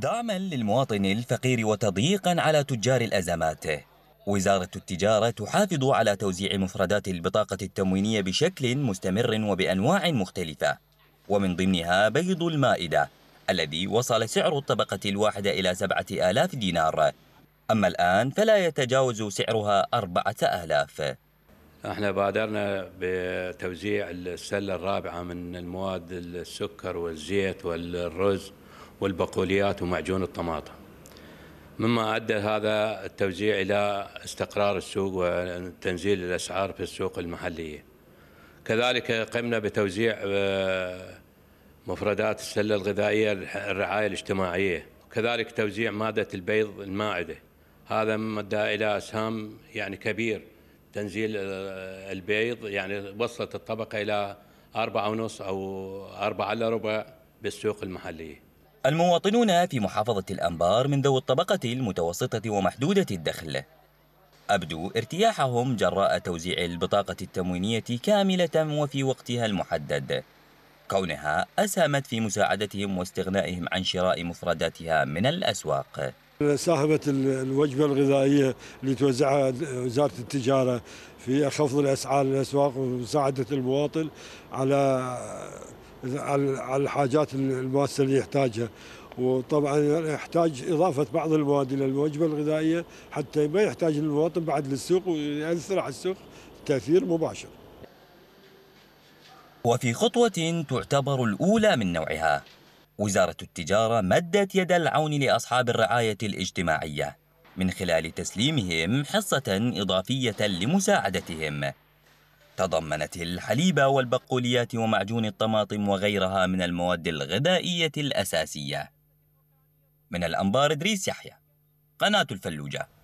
دعما للمواطن الفقير وتضييقا على تجار الأزمات وزارة التجارة تحافظ على توزيع مفردات البطاقة التموينية بشكل مستمر وبأنواع مختلفة ومن ضمنها بيض المائدة الذي وصل سعر الطبقة الواحدة إلى سبعة آلاف دينار أما الآن فلا يتجاوز سعرها أربعة آلاف احنا بادرنا بتوزيع السله الرابعه من المواد السكر والزيت والرز والبقوليات ومعجون الطماطم مما أدى هذا التوزيع إلى استقرار السوق وتنزيل الأسعار في السوق المحلية كذلك قمنا بتوزيع آه، مفردات السلة الغذائية الرعاية الاجتماعية كذلك توزيع مادة البيض المائدة هذا مدى إلى أسهام يعني كبير تنزيل آه، البيض يعني وصلت الطبقة إلى أربعة ونص أو أربعة إلا ربع بالسوق المحلية المواطنون في محافظة الأنبار من ذوي الطبقة المتوسطة ومحدودة الدخل أبدوا ارتياحهم جراء توزيع البطاقة التموينية كاملة وفي وقتها المحدد كونها أسهمت في مساعدتهم واستغنائهم عن شراء مفرداتها من الأسواق صاحبة الوجبة الغذائية اللي توزعها وزارة التجارة في خفض الأسعار للأسواق ومساعدة المواطن على على الحاجات الماسه اللي يحتاجها وطبعا يحتاج اضافه بعض المواد الى الوجبه الغذائيه حتى ما يحتاج المواطن بعد للسوق وياثر على السوق تاثير مباشر. وفي خطوه تعتبر الاولى من نوعها وزاره التجاره مدت يد العون لاصحاب الرعايه الاجتماعيه من خلال تسليمهم حصه اضافيه لمساعدتهم تضمنت الحليب والبقوليات ومعجون الطماطم وغيرها من المواد الغذائية الأساسية من الأنبار إدريس يحيى قناة الفلوجة